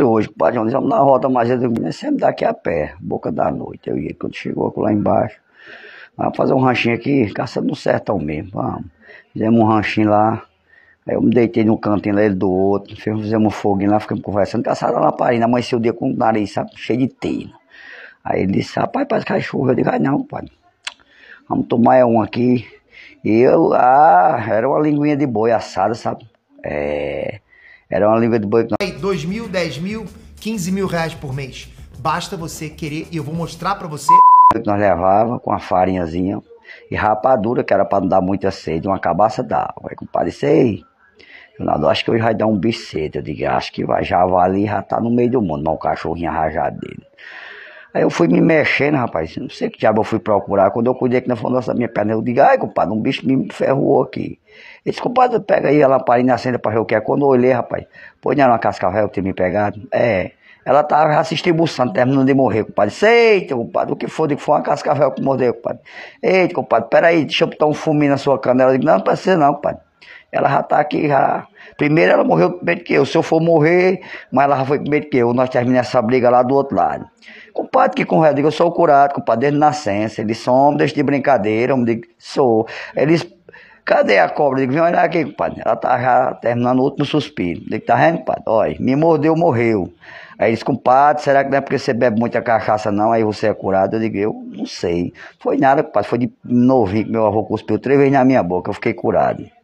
hoje, padrão, nós vamos na rota mais cedo, nós sempre daqui a pé, boca da noite. Eu ia, quando chegou lá embaixo, vamos fazer um ranchinho aqui, caçando no sertão mesmo, vamos. Fizemos um ranchinho lá, aí eu me deitei num cantinho lá, ele do outro, fizemos um foguinho lá, ficamos conversando, caçada lá para ainda, amanheceu o dia com o nariz, sabe, cheio de teino. Aí ele disse, rapaz, parece cachorro. Eu disse, ah, não, pai, vamos tomar um aqui. E eu, ah, era uma linguinha de boi assada, sabe? É era uma língua de boi que nós... 2 mil, 10 mil, 15 mil reais por mês. Basta você querer e eu vou mostrar para você. Que nós levava com a farinhazinha e rapadura, que era para não dar muita sede. Uma cabaça dá. Vai sei Leonardo, acho que hoje vai dar um bicho Eu digo, acho que vai, já vale já tá no meio do mundo, mas o cachorrinho rajado dele. Aí eu fui me mexendo, rapaz, não sei que diabo eu fui procurar. Quando eu cuidei que na nossa minha perna, eu digo, ai, compadre, um bicho me ferrou aqui. Esse compadre, pega aí a lamparina acenda pra ver o que é. Quando eu olhei, rapaz, pô, não era uma cascavel que tinha me pegado? É. Ela tava já se estribuçando, terminando de morrer, compadre. Eita, compadre, o que foi? Digo, foi uma cascavel que mordeu, compadre. Eita, compadre, peraí, deixa eu botar um fuminho na sua canela. Eu digo, não, não precisa não, compadre. Ela já tá aqui já. Primeiro ela morreu primeiro que eu. Se eu for morrer, mas ela já foi primeiro que eu. Nós terminamos essa briga lá do outro lado. Compadre que com digo, eu sou o curado, compadre desde nascença. Ele são homem, deixa de brincadeira, homem digo, sou. Eles. Cadê a cobra? Eu digo, vem olhar aqui, compadre. Ela tá já terminando o último suspiro. digo, tá vendo, compadre? Olha, me mordeu, morreu. Aí eles compadre, será que não é porque você bebe muita cachaça, não? Aí você é curado? Eu digo, eu não sei. Foi nada, compadre. Foi de novinho que meu avô cuspiu três vezes na minha boca. Eu fiquei curado.